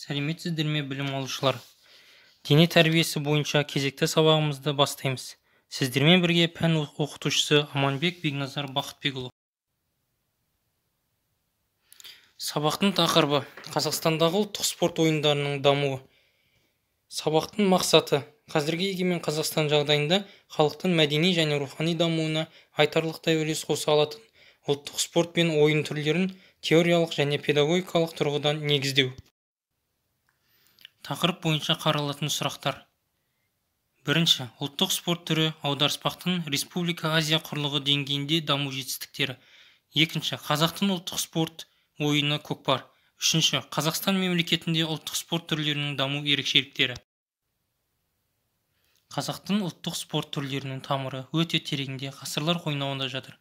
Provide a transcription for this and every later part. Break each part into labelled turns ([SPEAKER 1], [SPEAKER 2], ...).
[SPEAKER 1] сәлеметсіздер ме білім алушылар дене тәрбиесі бойынша кезекті сабағымызды бастаймыз сіздермен бірге пән оқытушысы аманбек бекназар бақытбекұлы сабақтың тақырыбы қазақстандағы ұлттық спорт ойындарының дамуы сабақтың мақсаты қазіргі егемен қазақстан жағдайында халықтың мәдени және рухани дамуына айтарлықтай үлес қоса алатын ұлттық спорт пен ойын түрлерін теориялық және педагогикалық тұрғыдан негіздеу тақырып бойынша қаралатын сұрақтар бірінші ұлттық спорт түрі аударыспақтың республика азия құрлығы деңгейінде даму жетістіктері екінші қазақтың ұлттық спорт ойыны көкпар үшінші қазақстан мемлекетінде ұлттық спорт түрлерінің даму ерекшеліктері қазақтың ұлттық спорт түрлерінің тамыры өте тереңде ғасырлар қойнауында жатыр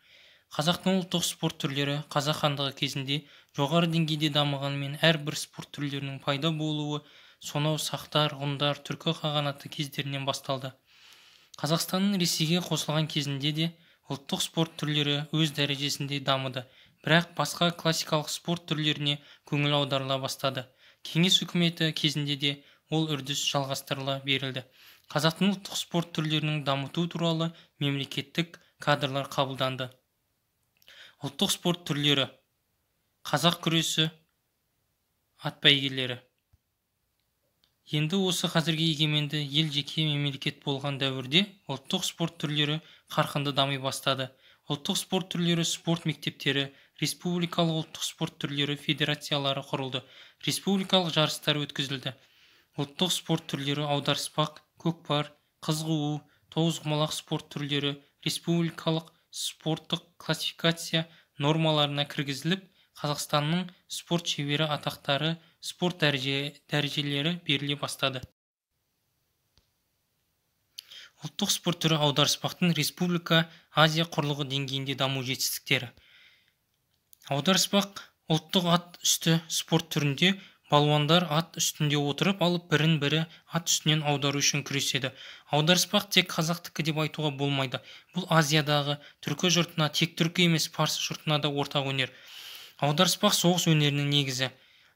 [SPEAKER 1] қазақтың ұлттық спорт түрлері қазақ хандығы кезінде жоғары деңгейде дамығанымен әрбір спорт түрлерінің пайда болуы сонау сақтар ғұндар түркі қағанаты кездерінен басталды қазақстанның ресейге қосылған кезінде де ұлттық спорт түрлері өз дәрежесінде дамыды бірақ басқа классикалық спорт түрлеріне көңіл аударыла бастады кеңес үкіметі кезінде де ол үрдіс жалғастырыла берілді қазақтың ұлттық спорт түрлерінің дамыту туралы мемлекеттік кадрлар қабылданды ұлттық спорт түрлері қазақ күресі ат бәйгелері енді осы қазіргі егеменді ел жеке мемлекет болған дәуірде ұлттық спорт түрлері қарқынды дами бастады ұлттық спорт түрлері спорт мектептері республикалық ұлттық спорт түрлері федерациялары құрылды республикалық жарыстар өткізілді ұлттық спорт түрлері аударыспақ көкпар қыз қуу тоғызқұмалақ спорт түрлері республикалық спорттық классификация нормаларына кіргізіліп қазақстанның спорт шебері атақтары спорт дәрежелері беріле бастады ұлттық спорт түрі аударыспақтың республика азия құрлығы деңгейінде даму жетістіктері аударыспақ ұлттық ат үсті спорт түрінде балуандар ат үстінде отырып алып бірін бірі ат үстінен аудару үшін күреседі аударыспақ тек қазақтікі деп айтуға болмайды бұл азиядағы түркі жұртына тек түркі емес парсы жұртына да ортақ өнер аударыспақ соғыс өнерінің негізі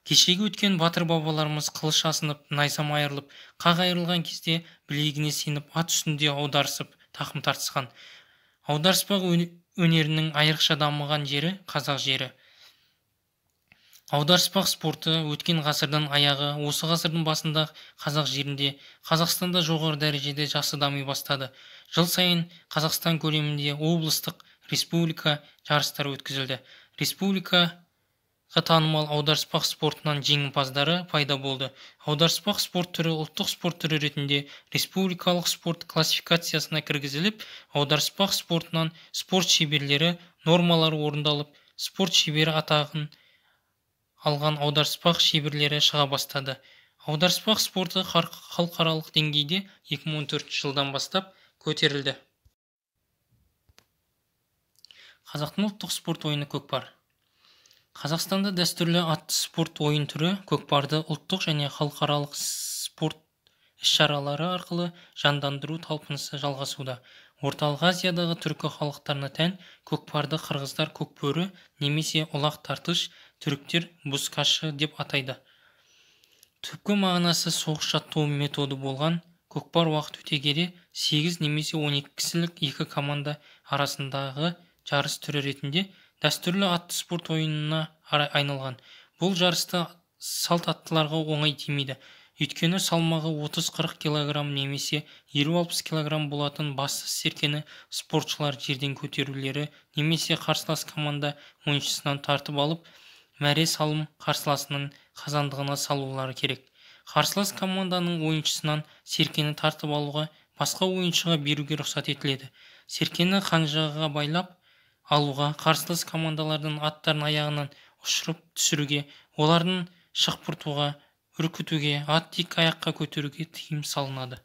[SPEAKER 1] кешегі өткен батыр бабаларымыз қылыш асынып найзам айырылып қақ айырылған кезде білегіне сеніп ат үстінде аударысып тақым тартысқан аударыспақ өнерінің айрықша дамыған жері қазақ жері аударыспақ спорты өткен ғасырдың аяғы осы ғасырдың басында қазақ жерінде қазақстанда жоғары дәрежеде жақсы дами бастады жыл сайын қазақстан көлемінде облыстық республика жарыстары өткізілді республика танымал аударыспақ спортынан жеңімпаздары пайда болды аударыспақ спорт түрі ұлттық спорт түрі ретінде республикалық спорт классификациясына кіргізіліп аударыспақ спортынан спорт шеберлері нормалары орындалып спорт шебері атағын алған аударыспақ шеберлері шыға бастады аударыспақ спорты халықаралық деңгейде 2014 жылдан бастап көтерілді қазақтың ұлттық спорт ойыны көкпар қазақстанда дәстүрлі атты спорт ойын түрі көкпарды ұлттық және халықаралық спорт іс-шаралары арқылы жандандыру талпынысы жалғасуда орталық азиядағы түркі халықтарына тән көкпарды қырғыздар көкбөрі немесе ұлақ тартыш түріктер бұскашы деп атайды түпкі мағынасы соғыс жаттығу методы болған көкпар уақыт өте келе 8 немесе 12 кісілік екі команда арасындағы жарыс түрі ретінде дәстүрлі атты спорт ойынына айналған бұл жарыста салт аттыларға оңай тимейді өйткені салмағы 30-40 кг немесе 20 60 кг болатын басты серкені спортшылар жерден көтерулері немесе қарсылас команда ойыншысынан тартып алып мәре салым қарсыласының қазандығына салулары керек қарсылас команданың ойыншысынан серкені тартып алуға басқа ойыншыға беруге рұқсат етіледі серкені қанжығаға байлап алуға қарсылас командалардың аттарын аяғынан ұшырып түсіруге олардың шықпыртуға үркітуге ат тек аяққа көтеруге тыйым салынады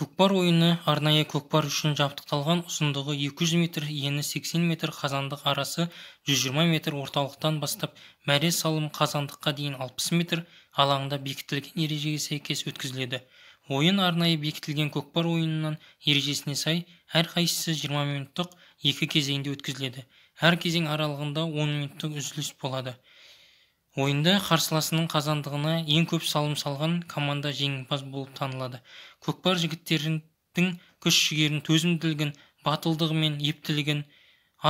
[SPEAKER 1] көкпар ойыны арнайы көкпар үшін жабдықталған ұзындығы 200 метр ені 80 метр қазандық арасы 120 метр орталықтан бастап мәре салым қазандыққа дейін 60 метр алаңда бекітілген ережеге сәйкес өткізіледі ойын арнайы бекітілген көкпар ойынынан ережесіне сай әр қайсысы 20 минуттық екі кезеңде өткізіледі әр кезең аралығында 10 минуттық үзіліс болады ойында қарсыласының қазандығына ең көп салым салған команда жеңімпаз болып танылады көкпар жігіттердің күш жігерін төзімділігін батылдығы мен ептілігін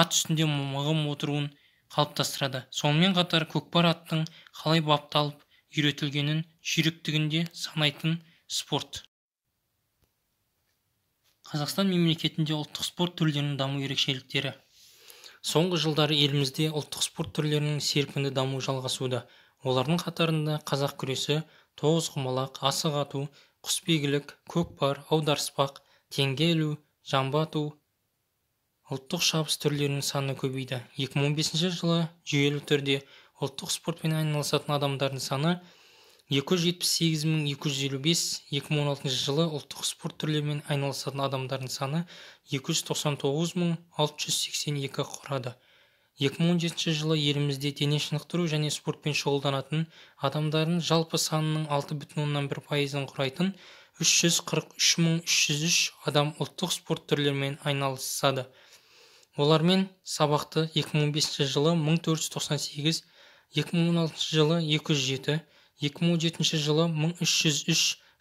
[SPEAKER 1] ат үстінде мығым отыруын қалыптастырады сонымен қатар көкпар аттың қалай бапталып үйретілгенін жүйріктігінде санайтын спорт қазақстан мемлекетінде ұлттық спорт түрлерінің даму ерекшеліктері соңғы жылдары елімізде ұлттық спорт түрлерінің серпінді даму жалғасуда олардың қатарында қазақ күресі тоғызқұмалақ асық ату құсбегілік көкпар аударыспақ теңге ілу жамбы ату ұлттық шабыс түрлерінің саны көбейді 2015 жылы жүйелі түрде ұлттық спортпен айналысатын адамдардың саны 278.255, 2016 жылы ұлттық спорт түрлемен айналысатын адамдардың саны 299.682 құрады 2017 жылы елімізде дене шынықтыру және спортпен шұғылданатын адамдардың жалпы санының 6,1 пайызын құрайтын 343303 адам ұлттық спорт түрлерімен айналысады. Олармен сабақты 2005 жылы 1498, 2016 жылы 207, 2007 жылы 1303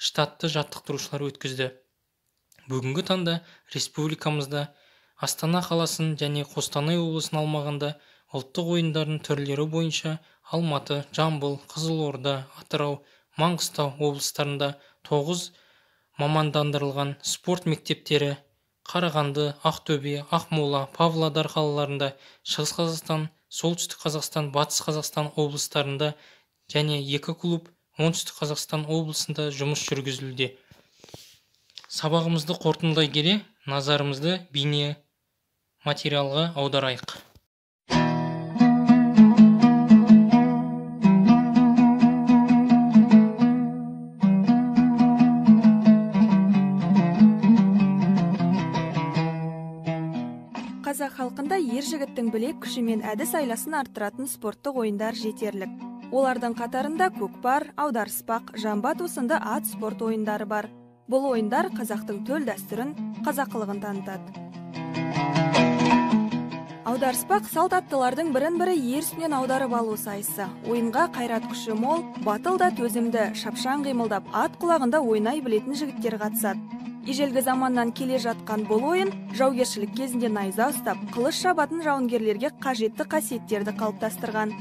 [SPEAKER 1] штатты жаттықтырушылар өткізді бүгінгі таңда республикамызда астана қаласын және қостанай облысын алмағанда ұлттық ойындардың түрлері бойынша алматы жамбыл қызылорда атырау маңғыстау облыстарында 9 мамандандырылған спорт мектептері қарағанды ақтөбе ақмола павлодар қалаларында шығыс қазақстан солтүстік қазақстан батыс қазақстан облыстарында және екі клуб оңтүстік қазақстан облысында жұмыс жүргізілуде сабағымызды қорытындылай келе назарымызды бейне материалға аударайық
[SPEAKER 2] қазақ халқында ер жігіттің білек күші мен әдіс айласын арттыратын спорттық ойындар жетерлік олардың қатарында көкпар аударыспақ жамбату сынды ат спорт ойындары бар бұл ойындар қазақтың төл дәстүрін қазақылығын танытады аударыспақ салт аттылардың бірін бірі ер үстінен аударып алу сайысы ойынға қайрат күші мол батыл да төзімді шапшаң қимылдап ат құлағында ойнай білетін жігіттер қатысады ежелгі заманнан келе жатқан бұл ойын жаугершілік кезінде найза ұстап қылыш шабатын жауынгерлерге қажетті қасиеттерді қалыптастырған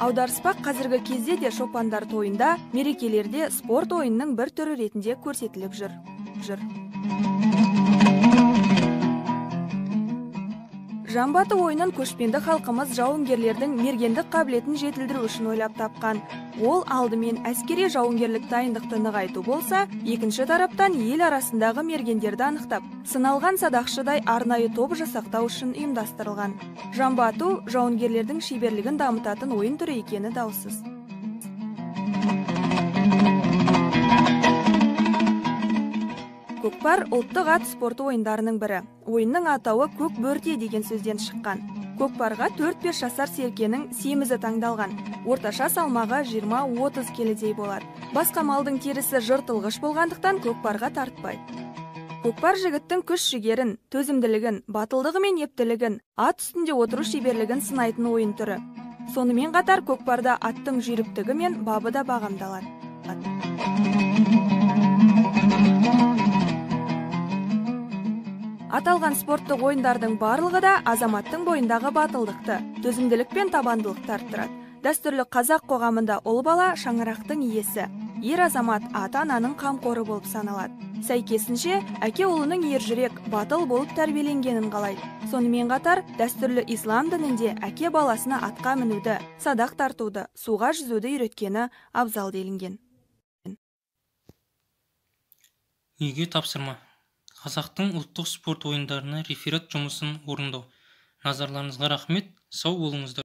[SPEAKER 2] аударыспақ қазіргі кезде де шопандар тойында мерекелерде спорт ойынның бір түрі ретінде көрсетіліп жүр жүр жамбаты ойынын көшпенді халқымыз жауынгерлердің мергендік қабілетін жетілдіру үшін ойлап тапқан ол алдымен әскери жауынгерлік дайындықты нығайту болса екінші тараптан ел арасындағы мергендерді анықтап сыналған садақшыдай арнайы топ жасақтау үшін ұйымдастырылған жамбату жауынгерлердің шеберлігін дамытатын ойын түрі екені даусыз көкпар ұлттық ат спорты ойындарының бірі ойынның атауы көк бөрте деген сөзден шыққан көкпарға 4-5 жасар серкенің семізі таңдалған орташа салмағы 20-30 келідей болады басқа малдың терісі жыртылғыш болғандықтан көкпарға тартпайды көкпар жігіттің күш жігерін төзімділігін батылдығы мен ептілігін ат үстінде отыру шеберлігін сынайтын ойын түрі сонымен қатар көкпарда аттың жүйріктігі мен бабы да бағамдалады аталған спорттық ойындардың барлығы да азаматтың бойындағы батылдықты төзімділік пен табандылықты арттырады дәстүрлі қазақ қоғамында ұл бала шаңырақтың иесі ер азамат ата ананың қамқоры болып саналады сәйкесінше әке ұлының ержүрек батыл болып тәрбиеленгенін қалайды сонымен қатар дәстүрлі ислам дінінде әке баласына атқа мінуді садақ тартуды суға жүзуді үйреткені абзал делінген
[SPEAKER 1] неге тапсырма қазақтың ұлттық спорт ойындарына реферат жұмысын орындау назарларыңызға рахмет сау болыңыздар